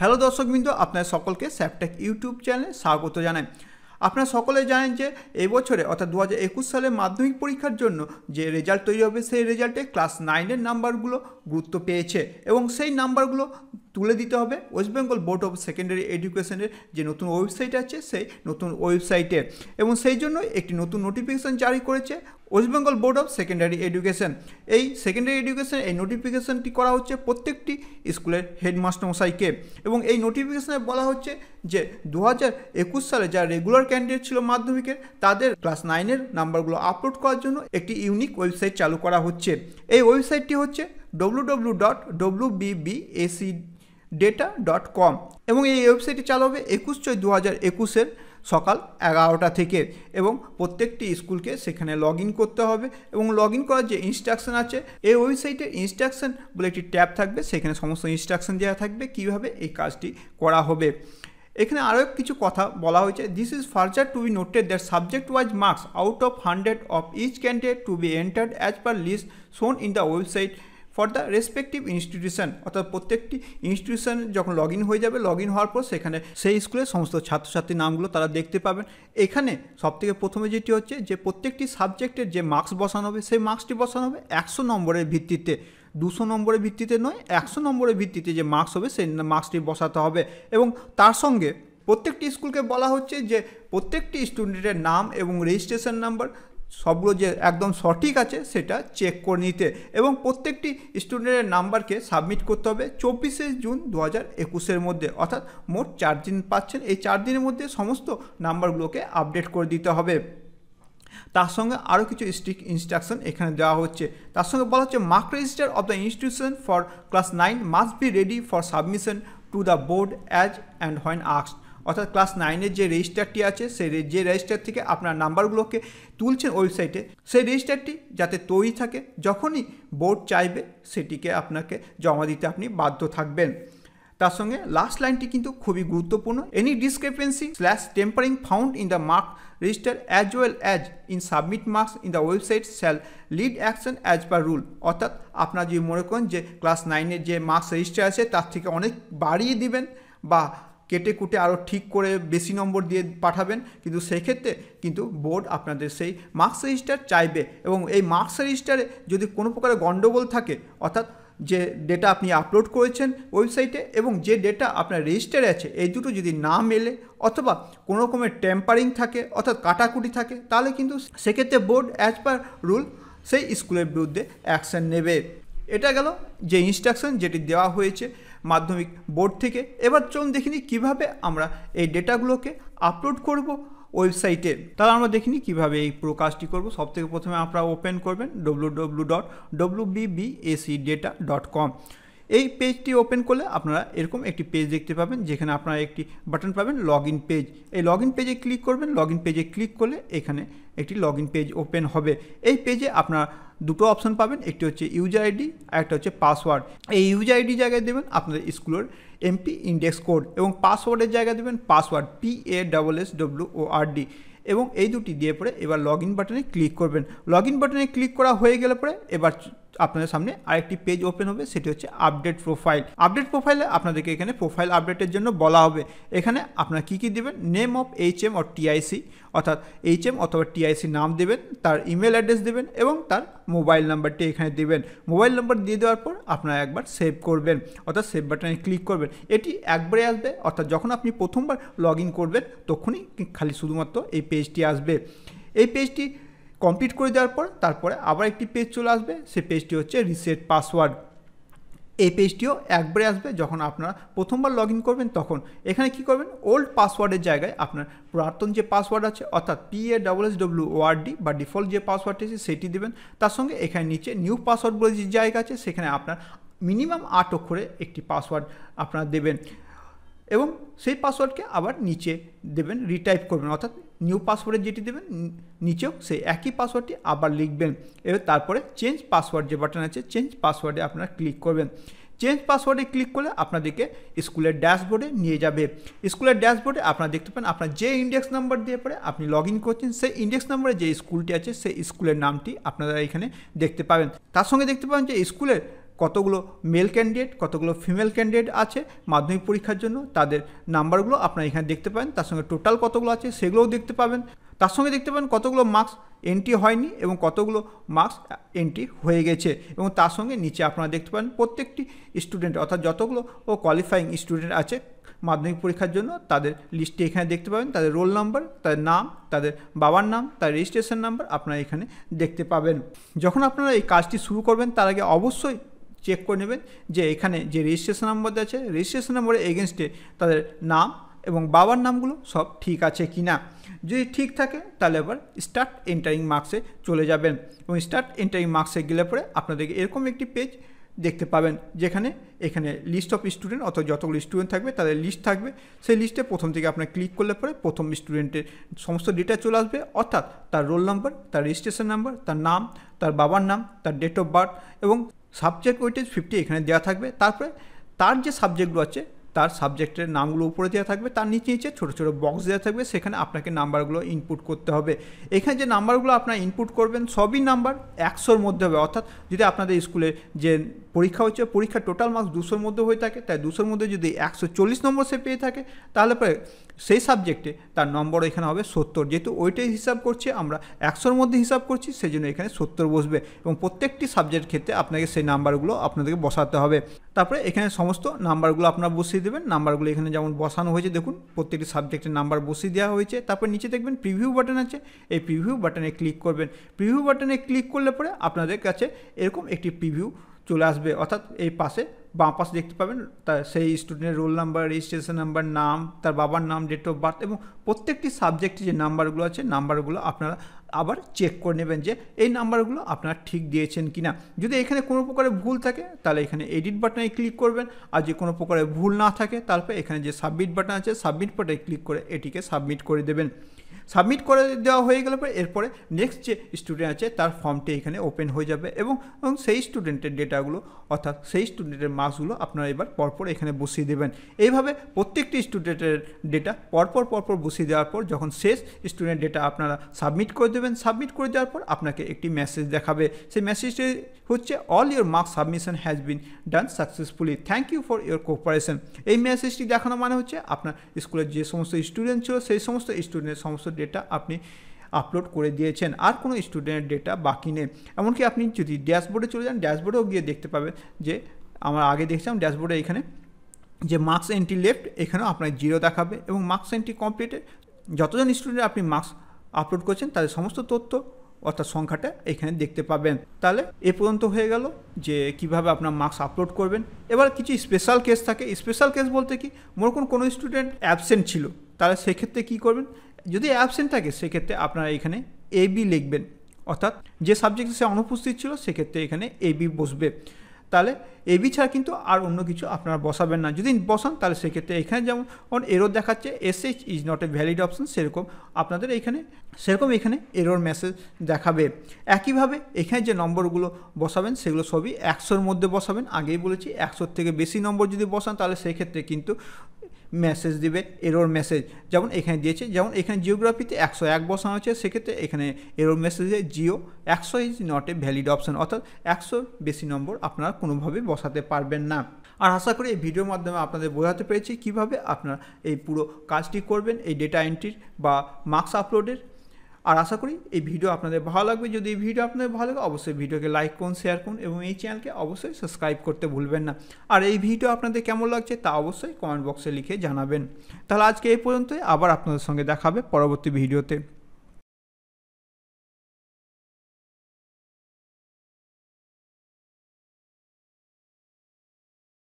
hello দর্শকবৃন্দ আপনার সকলকে স্যাপটেক ইউটিউব চ্যানেলে স্বাগত জানাই আপনারা সকলে জানেন যে এবছরে অর্থাৎ দু হাজার একুশ সালে মাধ্যমিক পরীক্ষার জন্য যে রেজাল্ট তৈরি হবে সেই রেজাল্টে ক্লাস নাইনের নাম্বারগুলো গুরুত্ব পেয়েছে এবং সেই নাম্বারগুলো তুলে দিতে হবে West Bengal board of secondary এডুকেশনের যে নতুন ওয়েবসাইট আছে সেই নতুন ওয়েবসাইটে এবং সেই জন্য একটি নতুন নোটিফিকেশান জারি করেছে West Bengal board of secondary education এই সেকেন্ডারি এডুকেশান এই নোটিফিকেশানটি করা হচ্ছে প্রত্যেকটি স্কুলের হেডমাস্টার মশাইকে এবং এই নোটিফিকেশানে বলা হচ্ছে যে দু হাজার একুশ সালে যারা রেগুলার ক্যান্ডিডেট ছিল মাধ্যমিকের তাদের ক্লাস নাইনের নাম্বারগুলো আপলোড করার জন্য একটি ইউনিক ওয়েবসাইট চালু করা হচ্ছে এই ওয়েবসাইটটি হচ্ছে W W dot W BBSE data dot com এবং এই ওয়েবসাইটটি চালু হবে একুশ ছয় দু হাজার একুশের সকাল এগারোটা থেকে এবং প্রত্যেকটি স্কুলকে সেখানে লগ করতে হবে এবং লগ করার যে ইনস্ট্রাকশন আছে এই ওয়েবসাইটের ইনস্ট্রাকশন বলে একটি ট্যাব থাকবে সেখানে সমস্ত ইনস্ট্রাকশন দেওয়া থাকবে কিভাবে এই কাজটি করা হবে এখানে আরও কিছু কথা বলা হয়েছে this is further to be noted that subject wise marks out of hundred of each candidate to be entered as per list shown in the website for the respective institution অর্থাৎ প্রত্যেকটি ইনস্টিটিউশন যখন log in হয়ে যাবে log in হওয়ার পর সেখানে সেই স্কুলের সমস্ত ছাত্রছাত্রীর নামগুলো তারা দেখতে পাবেন এখানে সবথেকে প্রথমে যেটি হচ্ছে যে প্রত্যেকটি সাবজেক্টের যে মার্কস বসানো হবে সেই মার্কসটি বসানো হবে একশো নম্বরের ভিত্তিতে দুশো নম্বরের ভিত্তিতে নয় একশো নম্বরের ভিত্তিতে যে মার্কস হবে সেই মার্কসটি বসাতে হবে এবং তার সঙ্গে প্রত্যেকটি স্কুলকে বলা হচ্ছে যে প্রত্যেকটি স্টুডেন্টের নাম এবং রেজিস্ট্রেশন নাম্বার সবগুলো যে একদম সঠিক আছে সেটা চেক করে নিতে এবং প্রত্যেকটি স্টুডেন্টের নাম্বারকে সাবমিট করতে হবে চব্বিশে জুন দু হাজার একুশের মধ্যে অর্থাৎ মোট চার দিন পাচ্ছেন এই চার দিনের মধ্যে সমস্ত নাম্বারগুলোকে আপডেট করে দিতে হবে তার সঙ্গে আরও কিছু স্ট্রিক ইনস্ট্রাকশন এখানে দেওয়া হচ্ছে তার সঙ্গে বলা হচ্ছে mark register of the institution for class nine must be ready for submission to the board as and when আক্সড অর্থাৎ ক্লাস নাইনের যে রেজিস্টারটি আছে সেই যে রেজিস্টার থেকে আপনার নাম্বারগুলোকে তুলছেন ওয়েবসাইটে সেই রেজিস্টারটি যাতে তৈরি থাকে যখনই বোর্ড চাইবে সেটিকে আপনাকে জমা দিতে আপনি বাধ্য থাকবেন তার সঙ্গে লাস্ট লাইনটি কিন্তু খুবই গুরুত্বপূর্ণ any discrepancy slash tampering found in the mark register as well as in submit marks in the website shall lead action as per rule অর্থাৎ আপনার যদি মনে করেন যে ক্লাস নাইনের যে মার্কস রেজিস্টার আছে তার থেকে অনেক বাড়িয়ে দিবেন বা কেটে কুটে আরও ঠিক করে বেশি নম্বর দিয়ে পাঠাবেন কিন্তু সেক্ষেত্রে কিন্তু বোর্ড আপনাদের সেই মার্কস রেজিস্টার চাইবে এবং এই মার্কস রেজিস্টারে যদি কোনো প্রকারের গণ্ডগোল থাকে অর্থাৎ যে ডেটা আপনি আপলোড করেছেন ওয়েবসাইটে এবং যে ডেটা আপনার রেজিস্টারে আছে এই দুটো যদি না মেলে অথবা কোনো রকমের টেম্পারিং থাকে অর্থাৎ কাটাকুটি থাকে তাহলে কিন্তু সেক্ষেত্রে বোর্ড অ্যাজ পার রুল সেই স্কুলের বিরুদ্ধে অ্যাকশান নেবে এটা গেল যে ইনস্ট্রাকশন যেটি দেওয়া হয়েছে মাধ্যমিক বোর্ড থেকে এবার চলুন দেখিনি কিভাবে আমরা এই ডেটাগুলোকে আপলোড করব ওয়েবসাইটে তাহলে আমরা দেখিনি কিভাবে এই পুরো কাজটি করবো সব থেকে প্রথমে আপনারা ওপেন করবেন W W dot W BBSE data dot com এই পেজটি ওপেন করলে আপনারা এরকম একটি পেজ দেখতে পাবেন যেখানে আপনারা একটি বাটন পাবেন লগ ইন পেজ এই লগ ইন পেজে ক্লিক করবেন লগ ইন পেজে ক্লিক করলে এখানে একটি লগ ইন পেজ ওপেন হবে এই পেজে আপনারা দুটো অপশন পাবেন একটি হচ্ছে ইউজার আইডি আর একটা হচ্ছে পাসওয়ার্ড এই ইউজার আইডি জায়গায় দেবেন আপনাদের স্কুলের এমপি ইন্ডেক্স কোড এবং পাসওয়ার্ডের জায়গায় দেবেন password P A double S W O R D এবং এই দুটি দিয়ে পরে এবার লগ ইন বাটনে ক্লিক করবেন লগ ইন বাটনে ক্লিক করা হয়ে গেলে পরে এবার আপনাদের সামনে আরেকটি পেজ ওপেন হবে সেটি হচ্ছে আপডেট প্রোফাইল আপডেট প্রোফাইলে আপনাদেরকে এখানে প্রোফাইল আপডেটের জন্য বলা হবে এখানে আপনারা কী কী দেবেন name of H M or TIC অর্থাৎ এইচ এম অথবা টিআইসি নাম দেবেন তার ইমেল অ্যাড্রেস দেবেন এবং তার মোবাইল নাম্বারটি এখানে দেবেন মোবাইল নাম্বার দিয়ে দেওয়ার পর আপনারা একবার সেভ করবেন অর্থাৎ সেভ বাটনে ক্লিক করবেন এটি একবারে আসবে অর্থাৎ যখন আপনি প্রথমবার লগ ইন করবেন তখনই খালি শুধুমাত্র এই পেজটি আসবে এই পেজটি কমপ্লিট করে দেওয়ার পর তারপরে আবার একটি পেজ চলে আসবে সে পেজটি হচ্ছে রিসেট পাসওয়ার্ড এই পেজটিও একবারে আসবে যখন আপনারা প্রথমবার লগ করবেন তখন এখানে কি করবেন ওল্ড পাসওয়ার্ডের জায়গায় আপনার পুরাতন যে পাসওয়ার্ড আছে অর্থাৎ P A double S W word বা ডিফল্ট যে পাসওয়ার্ডটি আছে সেটি দেবেন তার সঙ্গে এখানে নিচে নিউ পাসওয়ার্ড বলে যে জায়গা আছে সেখানে আপনার মিনিমাম আট অক্ষরে একটি পাসওয়ার্ড আপনারা দেবেন এবং সেই পাসওয়ার্ডকে আবার নিচে দেবেন রিটাইপ করবেন অর্থাৎ নিউ পাসওয়ার্ডে যেটি দেবেন নিচেও সেই একই পাসওয়ার্ডটি আবার লিখবেন এবার তারপরে চেঞ্জ পাসওয়ার্ড যে বাটন আছে চেঞ্জ পাসওয়ার্ডে আপনারা ক্লিক করবেন চেঞ্জ পাসওয়ার্ডে ক্লিক করলে আপনাদেরকে স্কুলের ড্যাশবোর্ডে নিয়ে যাবে স্কুলের ড্যাশবোর্ডে আপনারা দেখতে পান আপনার যে ইন্ডেক্স নাম্বার দিয়ে পরে আপনি লগ ইন করছেন সেই ইন্ডেক্স নাম্বারে যে স্কুলটি আছে সেই স্কুলের নামটি আপনারা এখানে দেখতে পাবেন তার সঙ্গে দেখতে পাবেন যে স্কুলের কতগুলো মেল ক্যান্ডিডেট কতগুলো ফিমেল ক্যান্ডিডেট আছে মাধ্যমিক পরীক্ষার জন্য তাদের নাম্বারগুলো আপনারা এখানে দেখতে পাবেন তার সঙ্গে টোটাল কতগুলো আছে সেগুলোও দেখতে পাবেন তার সঙ্গে দেখতে পাবেন কতগুলো মার্কস এন্ট্রি হয়নি এবং কতগুলো মার্কস এন্ট্রি হয়ে গেছে এবং তার সঙ্গে নিচে আপনারা দেখতে পাবেন প্রত্যেকটি স্টুডেন্ট অর্থাৎ যতগুলো ও কোয়ালিফাইং স্টুডেন্ট আছে মাধ্যমিক পরীক্ষার জন্য তাদের লিস্টে এখানে দেখতে পাবেন তাদের রোল নাম্বার তাদের নাম তাদের বাবার নাম তার রেজিস্ট্রেশন নাম্বার আপনারা এখানে দেখতে পাবেন যখন আপনারা এই কাজটি শুরু করবেন তার আগে অবশ্যই চেক করে নেবেন যে এখানে যে রেজিস্ট্রেশন নম্বর আছে রেজিস্ট্রেশন নাম্বারের এগেনস্টে তাদের নাম এবং বাবার নামগুলো সব ঠিক আছে কি না যদি ঠিক থাকে তাহলে আবার স্টার্ট এন্টারিং মার্কসে চলে যাবেন এবং স্টার্ট এন্টারিং মার্কসে গেলে পরে আপনাদেরকে এরকম একটি পেজ দেখতে পাবেন যেখানে এখানে লিস্ট অফ স্টুডেন্ট অথবা যতগুলো স্টুডেন্ট থাকবে তাদের লিস্ট থাকবে সেই লিস্টে প্রথম থেকে আপনার ক্লিক করলে পরে প্রথম স্টুডেন্টের সমস্ত ডেটা চলে আসবে অর্থাৎ তার রোল নাম্বার তার রেজিস্ট্রেশন নাম্বার তার নাম তার বাবার নাম তার ডেট অফ বার্থ এবং সাবজেক্ট ওয়েটেজ ফিফটি এখানে দেওয়া থাকবে তারপরে তার যে সাবজেক্টগুলো আছে তার সাবজেক্টের নামগুলো উপরে দেওয়া থাকবে তার নিচে নিচে ছোটো ছোটো বক্স দেওয়া থাকবে সেখানে আপনাকে নাম্বারগুলো ইনপুট করতে হবে এখানে যে নাম্বারগুলো আপনার ইনপুট করবেন সবই নাম্বার একশোর মধ্যে হবে অর্থাৎ যদি আপনাদের স্কুলে যে পরীক্ষা হচ্ছে পরীক্ষার টোটাল মার্কস দুশোর মধ্যে হয়ে থাকে তাই দুশোর মধ্যে যদি একশো চল্লিশ নম্বর সে পেয়ে থাকে তাহলে পরে সেই সাবজেক্টে তার নম্বর এখানে হবে সত্তর যেহেতু ওইটাই হিসাব করছে আমরা একশোর মধ্যে হিসাব করছি সেই জন্য এখানে সত্তর বসবে এবং প্রত্যেকটি সাবজেক্ট ক্ষেত্রে আপনাকে সেই নাম্বারগুলো আপনাদেরকে বসাতে হবে তারপরে এখানে সমস্ত নাম্বারগুলো আপনারা বসিয়ে দেবেন নাম্বারগুলো এখানে যেমন বসানো হয়েছে দেখুন প্রত্যেকটি সাবজেক্টের নাম্বার বসিয়ে দেওয়া হয়েছে তারপরে নিচে দেখবেন প্রিভিউ বাটন আছে এই প্রিভিউ বাটনে ক্লিক করবেন প্রিভিউ বাটনে ক্লিক করলে পরে আপনাদের কাছে এরকম একটি প্রিভিউ চলে আসবে অর্থাৎ এই পাশে বাঁ পাশে দেখতে পাবেন তার সেই স্টুডেন্টের রোল নাম্বার রেজিস্ট্রেশন নাম্বার নাম তার বাবার নাম ডেট অফ বার্থ এবং প্রত্যেকটি সাবজেক্টে যে নাম্বারগুলো আছে নাম্বারগুলো আপনারা আবার চেক করে নেবেন যে এই নাম্বারগুলো আপনারা ঠিক দিয়েছেন কি না যদি এখানে কোনো প্রকারে ভুল থাকে তাহলে এখানে এডিট বাটনে ক্লিক করবেন আর যে কোনো প্রকারে ভুল না থাকে তারপর এখানে যে সাবমিট বাটন আছে সাবমিট বাটনে ক্লিক করে এটিকে সাবমিট করে দেবেন সাবমিট করে দেওয়া হয়ে গেলে পরে এরপরে নেক্সট যে স্টুডেন্ট আছে তার ফর্মটি এখানে ওপেন হয়ে যাবে এবং সেই স্টুডেন্টের ডেটাগুলো অর্থাৎ সেই স্টুডেন্টের মার্কসগুলো আপনারা এবার পরপর এখানে বসিয়ে দেবেন এইভাবে প্রত্যেকটি স্টুডেন্টের ডেটা পরপর পরপর বসিয়ে দেওয়ার পর যখন শেষ স্টুডেন্ট ডেটা আপনারা সাবমিট করে দেবেন সাবমিট করে দেওয়ার পর আপনাকে একটি মেসেজ দেখাবে সেই মেসেজটি হচ্ছে all your marks submission has been done successfully thank you for your cooperation এই মেসেজটি দেখানো মানে হচ্ছে আপনার স্কুলের যে সমস্ত স্টুডেন্ট ছিল সেই সমস্ত স্টুডেন্টের সমস্ত ডেটা আপনি আপলোড করে দিয়েছেন আর কোনো স্টুডেন্টের ডেটা বাকি নেই এমনকি আপনি যদি ড্যাশবোর্ডে চলে যান ড্যাশবোর্ডেও গিয়ে দেখতে পাবেন যে আমার আগে দেখছিলাম ড্যাশবোর্ডে এখানে যে মার্কস এন্ট্রি লেফট এখানেও আপনার জিরো দেখাবে এবং মার্কস এন্ট্রি কমপ্লিটে যতজন স্টুডেন্ট আপনি মার্কস আপলোড করছেন তাদের সমস্ত তথ্য অর্থাৎ সংখ্যাটা এখানে দেখতে পাবেন তাহলে এ পর্যন্ত হয়ে গেল যে কিভাবে আপনার মার্কস আপলোড করবেন এবার কিছু স্পেশাল কেস থাকে স্পেশাল কেস বলতে কি মোর কোন কোনো স্টুডেন্ট অ্যাবসেন্ট ছিল তাহলে সেক্ষেত্রে কী করবেন যদি অ্যাবসেন্ট থাকে সেক্ষেত্রে আপনারা এখানে এবি লিখবেন অর্থাৎ যে সাবজেক্টে সে অনুপস্থিত ছিল সেক্ষেত্রে এখানে এবি বসবে তাহলে এই ছাড়া কিন্তু আর অন্য কিছু আপনারা বসাবেন না যদি বসান তাহলে সেক্ষেত্রে এখানে যেমন এরোর দেখাচ্ছে S H is not a valid option সেরকম আপনাদের এখানে সেরকম এখানে এরোর মেসেজ দেখাবে একইভাবে এখানে যে নম্বরগুলো বসাবেন সেগুলো সবই একশোর মধ্যে বসাবেন আগেই বলেছি একশোর থেকে বেশি নম্বর যদি বসান তাহলে সেক্ষেত্রে কিন্তু মেসেজ দিবে এরোর মেসেজ যেমন এখানে দিয়েছে যেমন এখানে জিওগ্রাফিতে একশো এক বসানো আছে সেক্ষেত্রে এখানে এরোর মেসেজে জিও একশো is not a valid option অর্থাৎ একশো বেশি নম্বর আপনারা কোনোভাবে বসাতে পারবেন না আর আশা করি এই ভিডিওর মাধ্যমে আপনাদের বোঝাতে পেরেছি কিভাবে আপনার এই পুরো কাজটি করবেন এই ডেটা এন্ট্রির বা মার্কস আপলোডের আর আশা করি এই ভিডিও আপনাদের ভালো লাগবে যদি এই ভিডিও আপনাদের ভালো লাগে অবশ্যই ভিডিওকে লাইক করুন শেয়ার করুন এবং এই চ্যানেলকে অবশ্যই সাবস্ক্রাইব করতে ভুলবেন না আর এই ভিডিও আপনাদের কেমন লাগছে তা অবশ্যই কমেন্ট বক্সে লিখে জানাবেন তাহলে আজকে এই পর্যন্তই আবার আপনাদের সঙ্গে দেখাবে পরবর্তী ভিডিওতে